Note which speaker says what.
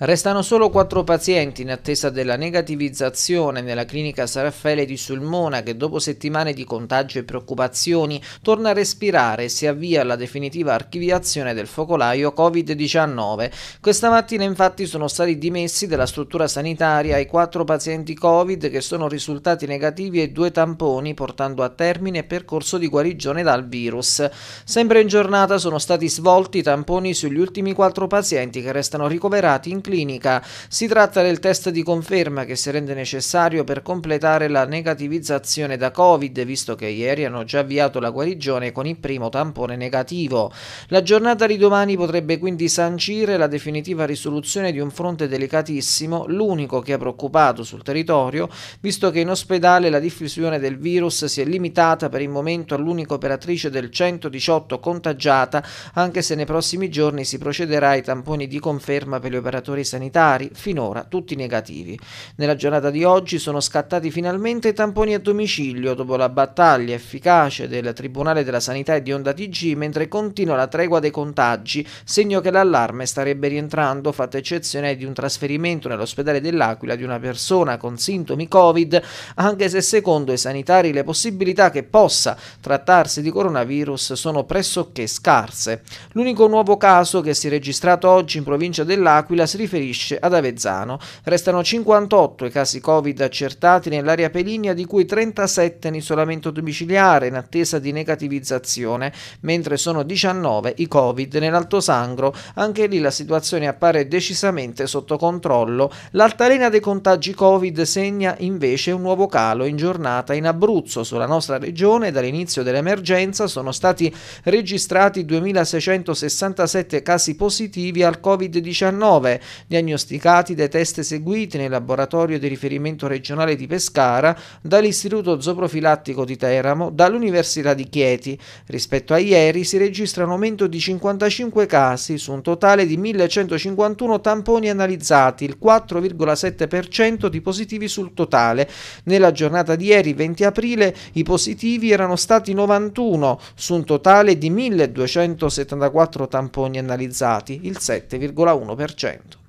Speaker 1: Restano solo quattro pazienti in attesa della negativizzazione nella clinica Saraffele di Sulmona che dopo settimane di contagio e preoccupazioni torna a respirare e si avvia alla definitiva archiviazione del focolaio Covid-19. Questa mattina infatti sono stati dimessi dalla struttura sanitaria i quattro pazienti Covid che sono risultati negativi e due tamponi portando a termine il percorso di guarigione dal virus. Sempre in giornata sono stati svolti i tamponi sugli ultimi quattro pazienti che restano ricoverati in clinica. Si tratta del test di conferma che si rende necessario per completare la negativizzazione da Covid, visto che ieri hanno già avviato la guarigione con il primo tampone negativo. La giornata di domani potrebbe quindi sancire la definitiva risoluzione di un fronte delicatissimo, l'unico che ha preoccupato sul territorio, visto che in ospedale la diffusione del virus si è limitata per il momento all'unica operatrice del 118 contagiata, anche se nei prossimi giorni si procederà ai tamponi di conferma per gli operatori operatori sanitari, finora tutti negativi. Nella giornata di oggi sono scattati finalmente i tamponi a domicilio dopo la battaglia efficace del Tribunale della Sanità e di Onda TG mentre continua la tregua dei contagi, segno che l'allarme starebbe rientrando, fatta eccezione di un trasferimento nell'ospedale dell'Aquila di una persona con sintomi Covid, anche se secondo i sanitari le possibilità che possa trattarsi di coronavirus sono pressoché scarse. L'unico nuovo caso che si è registrato oggi in provincia dell'Aquila si riferisce ad Avezzano. Restano 58 i casi Covid accertati nell'area Peligna, di cui 37 in isolamento domiciliare in attesa di negativizzazione, mentre sono 19 i Covid nell'Alto Sangro. Anche lì la situazione appare decisamente sotto controllo. L'altalena dei contagi Covid segna invece un nuovo calo in giornata in Abruzzo. Sulla nostra regione dall'inizio dell'emergenza sono stati registrati 2667 casi positivi al Covid-19 diagnosticati dai test eseguiti nel laboratorio di riferimento regionale di Pescara, dall'Istituto Zooprofilattico di Teramo, dall'Università di Chieti. Rispetto a ieri si registra un aumento di 55 casi su un totale di 1151 tamponi analizzati, il 4,7% di positivi sul totale. Nella giornata di ieri, 20 aprile, i positivi erano stati 91 su un totale di 1274 tamponi analizzati, il 7,1%.